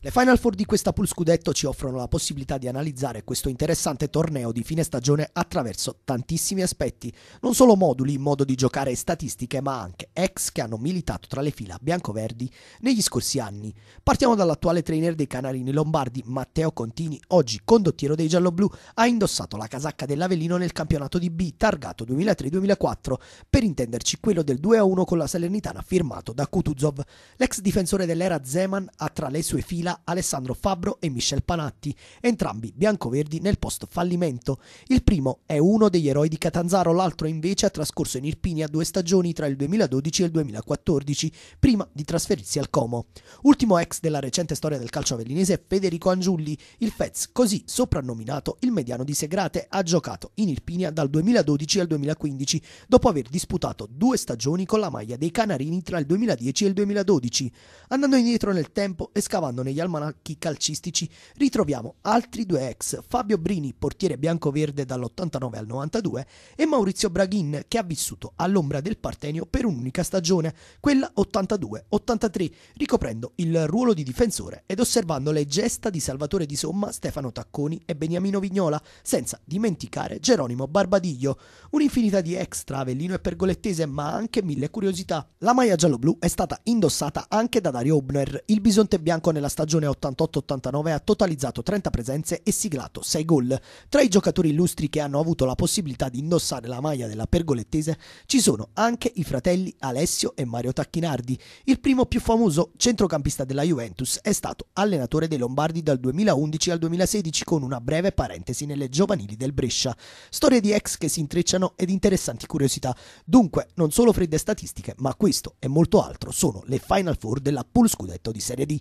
Le Final Four di questa pool scudetto ci offrono la possibilità di analizzare questo interessante torneo di fine stagione attraverso tantissimi aspetti, non solo moduli, modo di giocare e statistiche, ma anche ex che hanno militato tra le fila biancoverdi negli scorsi anni. Partiamo dall'attuale trainer dei Canarini Lombardi, Matteo Contini, oggi condottiero dei gialloblu, ha indossato la casacca dell'Avellino nel campionato di B targato 2003-2004, per intenderci quello del 2-1 con la Salernitana firmato da Kutuzov. L'ex difensore dell'era Zeman ha tra le sue fila Villa, Alessandro Fabbro e Michel Panatti, entrambi biancoverdi nel post fallimento. Il primo è uno degli eroi di Catanzaro, l'altro invece ha trascorso in Irpinia due stagioni tra il 2012 e il 2014, prima di trasferirsi al Como. Ultimo ex della recente storia del calcio avellinese è Federico Angiulli, il Fez, così soprannominato il mediano di Segrate, ha giocato in Irpinia dal 2012 al 2015, dopo aver disputato due stagioni con la maglia dei Canarini tra il 2010 e il 2012. Andando indietro nel tempo e scavando negli agli almanacchi calcistici ritroviamo altri due ex, Fabio Brini, portiere bianco-verde dall'89 al 92, e Maurizio Braghin, che ha vissuto all'ombra del Partenio per un'unica stagione, quella 82-83, ricoprendo il ruolo di difensore ed osservando le gesta di Salvatore Di Somma, Stefano Tacconi e Beniamino Vignola, senza dimenticare Geronimo Barbadiglio. Un'infinità di ex tra Avellino e Pergolettese, ma anche mille curiosità. La maglia giallo-blu è stata indossata anche da Dario Obner, il bisonte bianco nella stagione stagione 88-89 ha totalizzato 30 presenze e siglato 6 gol. Tra i giocatori illustri che hanno avuto la possibilità di indossare la maglia della pergolettese ci sono anche i fratelli Alessio e Mario Tacchinardi. Il primo più famoso centrocampista della Juventus è stato allenatore dei Lombardi dal 2011 al 2016 con una breve parentesi nelle giovanili del Brescia. Storie di ex che si intrecciano ed interessanti curiosità. Dunque, non solo fredde statistiche, ma questo e molto altro sono le Final Four della Pool Scudetto di Serie D.